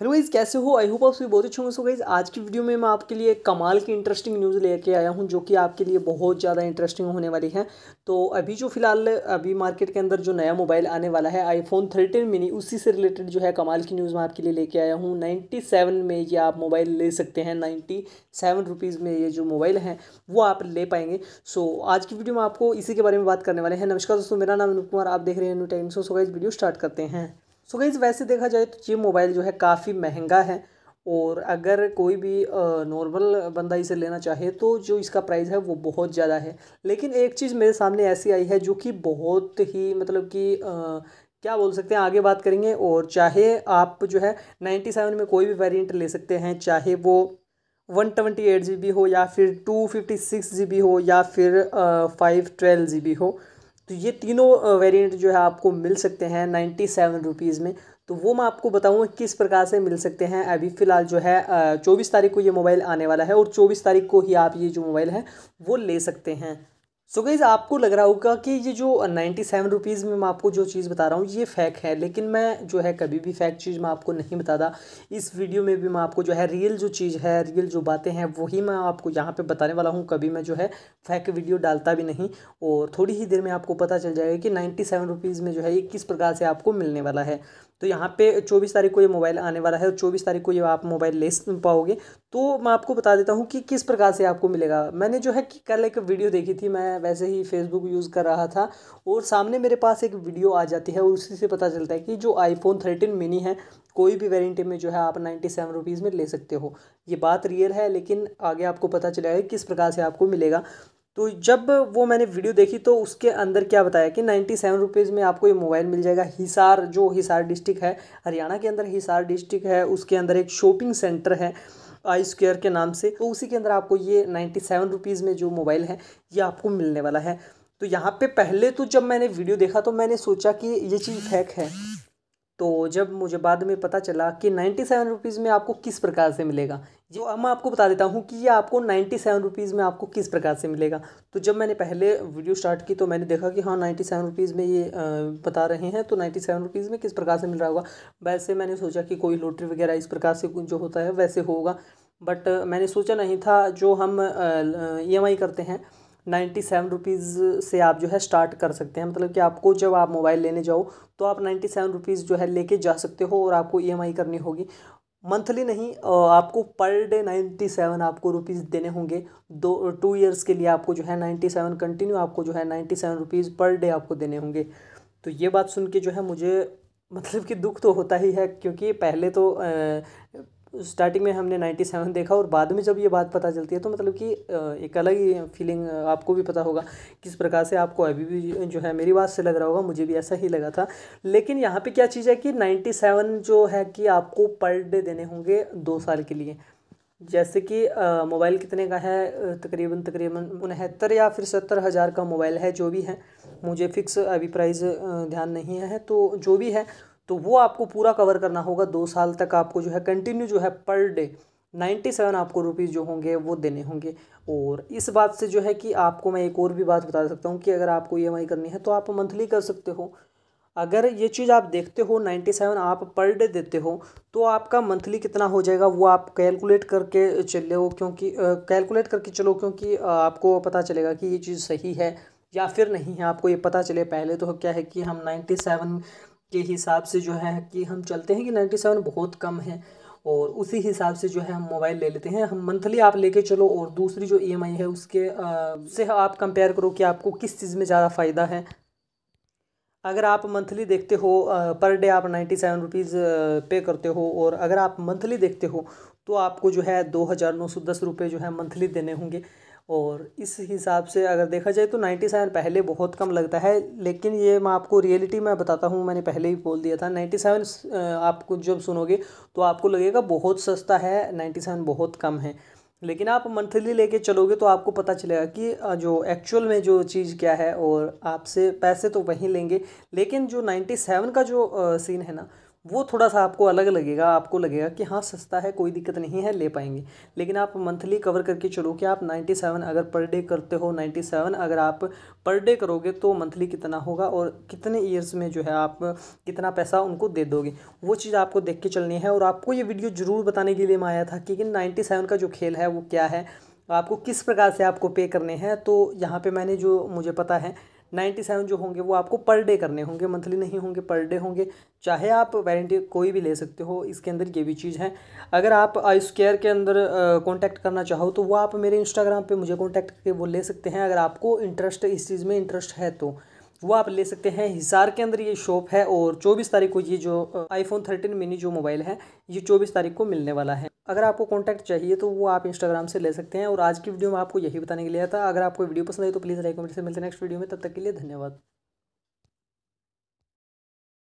hello guys कैसे हो I hope आप सभी बहुत अच्छे होंगे सो गाइज़ आज की वीडियो में मैं आपके लिए कमाल की इंटरेस्टिंग न्यूज़ लेके आया हूँ जो कि आपके लिए बहुत ज़्यादा इंटरेस्टिंग होने वाली है तो अभी जो फिलहाल अभी मार्केट के अंदर जो नया मोबाइल आने वाला है आईफोन थर्टीन मिनी उसी से रिलेटेड जो है कमाल की न्यूज़ मैं आपके लिए लेके आया हूँ नाइन्टी में ये आप मोबाइल ले सकते हैं नाइन्टी में ये जो मोबाइल हैं वो आप ले पाएंगे सो आज की वीडियो में आपको इसी के बारे में बात करने वाले हैं नमस्कार दोस्तों मेरा नाम अनुप कुमार आप देख रहे हैं new time so guys video start करते हैं सो गई वैसे देखा जाए तो ये मोबाइल जो है काफ़ी महंगा है और अगर कोई भी नॉर्मल बंदा इसे लेना चाहे तो जो इसका प्राइस है वो बहुत ज़्यादा है लेकिन एक चीज़ मेरे सामने ऐसी आई है जो कि बहुत ही मतलब कि क्या बोल सकते हैं आगे बात करेंगे और चाहे आप जो है नाइन्टी सेवन में कोई भी वेरिएंट ले सकते हैं चाहे वो वन ट्वेंटी एट जी बी हो या फिर टू फिफ्टी सिक्स जी बी हो या फिर फाइव ट्वेल्व जी बी हो तो ये तीनों वेरिएंट जो है आपको मिल सकते हैं नाइन्टी सेवन रुपीज़ में तो वो मैं आपको बताऊंगा किस प्रकार से मिल सकते हैं अभी फ़िलहाल जो है चौबीस तारीख को ये मोबाइल आने वाला है और चौबीस तारीख को ही आप ये जो मोबाइल है वो ले सकते हैं सो गईज़ आपको लग रहा होगा कि ये जो नाइन्टी सेवन रुपीज़ में मैं आपको जो चीज़ बता रहा हूँ ये फ़ैक है लेकिन मैं जो है कभी भी फ़ैक चीज़ मैं आपको नहीं बताता इस वीडियो में भी मैं आपको जो है रियल जो चीज़ है रियल जो बातें हैं वही मैं आपको यहाँ पे बताने वाला हूँ कभी मैं जो है फ़ैक वीडियो डालता भी नहीं और थोड़ी ही देर में आपको पता चल जाएगा कि नाइन्टी सेवन रुपीज़ में जो है ये किस प्रकार से आपको मिलने वाला है तो यहाँ पे चौबीस तारीख को ये मोबाइल आने वाला है और चौबीस तारीख को ये आप मोबाइल ले पाओगे तो मैं आपको बता देता हूँ कि किस प्रकार से आपको मिलेगा मैंने जो है कि कल एक वीडियो देखी थी मैं वैसे ही फेसबुक यूज़ कर रहा था और सामने मेरे पास एक वीडियो आ जाती है और उसी से पता चलता है कि जो आईफोन थर्टीन मिनी है कोई भी वेरियंट में जो है आप नाइन्टी सेवन रुपीज़ में ले सकते हो ये बात रियल है लेकिन आगे आपको पता चलेगा किस प्रकार से आपको मिलेगा तो जब वो मैंने वीडियो देखी तो उसके अंदर क्या बताया कि नाइन्टी सेवन रुपीज़ में आपको ये मोबाइल मिल जाएगा हिसार जो हिसार डिस्ट्रिक्ट है हरियाणा के अंदर हिसार डिस्ट्रिक्ट है उसके अंदर एक शॉपिंग सेंटर है आई स्क्र के नाम से तो उसी के अंदर आपको ये नाइन्टी सेवन रुपीज़ में जो मोबाइल है ये आपको मिलने वाला है तो यहाँ पे पहले तो जब मैंने वीडियो देखा तो मैंने सोचा कि ये चीज़ फैक है तो जब मुझे बाद में पता चला कि नाइन्टी सेवन रुपीज़ में आपको किस प्रकार से मिलेगा जो अब मैं आपको बता देता हूँ कि ये आपको नाइन्टी सेवन रुपीज़ में आपको किस प्रकार से मिलेगा तो जब मैंने पहले वीडियो स्टार्ट की तो मैंने देखा कि हाँ नाइन्टी सेवन रुपीज़ में ये बता रहे हैं तो नाइन्टी सेवन रुपीज़ में किस प्रकार से मिल रहा होगा वैसे मैंने सोचा कि कोई लॉटरी वगैरह इस प्रकार से जो होता है वैसे होगा बट मैंने सोचा नहीं था जो हम ई करते हैं नाइन्टी सेवन रुपीज़ से आप जो है स्टार्ट कर सकते हैं मतलब कि आपको जब आप मोबाइल लेने जाओ तो आप नाइन्टी सेवन रुपीज़ जो है लेके जा सकते हो और आपको ई e करनी होगी मंथली नहीं आपको पर डे नाइन्टी सेवन आपको रुपीज़ देने होंगे दो टू इयर्स के लिए आपको जो है नाइन्टी सेवन कंटिन्यू आपको जो है ninety seven rupees per day आपको देने होंगे तो ये बात सुन के जो है मुझे मतलब कि दुख तो होता ही है क्योंकि पहले तो आ, स्टार्टिंग में हमने नाइन्टी सेवन देखा और बाद में जब ये बात पता चलती है तो मतलब कि एक अलग ही फीलिंग आपको भी पता होगा किस प्रकार से आपको अभी भी जो है मेरी बात से लग रहा होगा मुझे भी ऐसा ही लगा था लेकिन यहाँ पे क्या चीज़ है कि नाइन्टी सेवन जो है कि आपको पर डे देने होंगे दो साल के लिए जैसे कि मोबाइल कितने का है तकरीबन तकरीबन उनहत्तर या फिर सत्तर हज़ार का मोबाइल है जो भी है मुझे फ़िक्स अभी प्राइस ध्यान नहीं है तो जो भी है तो वो आपको पूरा कवर करना होगा दो साल तक आपको जो है कंटिन्यू जो है पर डे नाइन्टी सेवन आपको रुपीज़ जो होंगे वो देने होंगे और इस बात से जो है कि आपको मैं एक और भी बात बता सकता हूँ कि अगर आपको ई e करनी है तो आप मंथली कर सकते हो अगर ये चीज़ आप देखते हो नाइन्टी सेवन आप पर डे देते हो तो आपका मंथली कितना हो जाएगा वो आप कैलकुलेट करके चले हो क्योंकि कैलकुलेट करके चलो क्योंकि आपको पता चलेगा कि ये चीज़ सही है या फिर नहीं है आपको ये पता चले पहले तो क्या है कि हम नाइन्टी सेवन के हिसाब से जो है कि हम चलते हैं कि नाइन्टी सेवन बहुत कम है और उसी हिसाब से जो है हम मोबाइल ले लेते हैं हम मंथली आप लेके चलो और दूसरी जो ई e है उसके आ, से आप कंपेयर करो कि आपको किस चीज़ में ज़्यादा फ़ायदा है अगर आप मंथली देखते हो पर डे आप नाइन्टी सेवन रुपीज़ पे करते हो और अगर आप मंथली देखते हो तो आपको जो है दो हज़ार नौ सौ दस रुपये जो है मंथली देने होंगे और इस हिसाब से अगर देखा जाए तो नाइन्टी सेवन पहले बहुत कम लगता है लेकिन ये मैं आपको रियलिटी में बताता हूँ मैंने पहले ही बोल दिया था नाइन्टी सेवन आपको जब सुनोगे तो आपको लगेगा बहुत सस्ता है नाइन्टी सेवन बहुत कम है लेकिन आप मंथली लेके चलोगे तो आपको पता चलेगा कि जो एक्चुअल में जो चीज़ क्या है और आपसे पैसे तो वहीं लेंगे लेकिन जो नाइन्टी सेवन का जो सीन है ना वो थोड़ा सा आपको अलग लगेगा आपको लगेगा कि हाँ सस्ता है कोई दिक्कत नहीं है ले पाएंगे लेकिन आप मंथली कवर करके चलो कि आप 97 अगर पर डे करते हो 97 अगर आप पर डे करोगे तो मंथली कितना होगा और कितने ईयर्स में जो है आप कितना पैसा उनको दे दोगे वो चीज़ आपको देख के चलनी है और आपको ये वीडियो ज़रूर बताने के लिए मैं आया था कि नाइन्टी का जो खेल है वो क्या है आपको किस प्रकार से आपको पे करने हैं तो यहाँ पर मैंने जो मुझे पता है नाइन्टी सेवन जो होंगे वो आपको पर डे करने होंगे मंथली नहीं होंगे पर डे होंगे चाहे आप वारंटी कोई भी ले सकते हो इसके अंदर ये भी चीज़ है अगर आप आई स्केयर के अंदर कांटेक्ट करना चाहो तो वो आप मेरे इंस्टाग्राम पे मुझे कांटेक्ट करके वो ले सकते हैं अगर आपको इंटरेस्ट इस चीज़ में इंटरेस्ट है तो वो आप ले सकते हैं हिसार के अंदर ये शॉप है और चौबीस तारीख को ये जो आईफोन थर्टीन मिनी जो मोबाइल है ये चौबीस तारीख को मिलने वाला है अगर आपको कॉन्टैक्ट चाहिए तो वो आप इंस्टाग्राम से ले सकते हैं और आज की वीडियो में आपको यही बताने के लिए था अगर आपको वीडियो पसंद आई तो प्लीज़ लाइक कमेंट से मिलते हैं नेक्स्ट वीडियो में तब तक के लिए धन्यवाद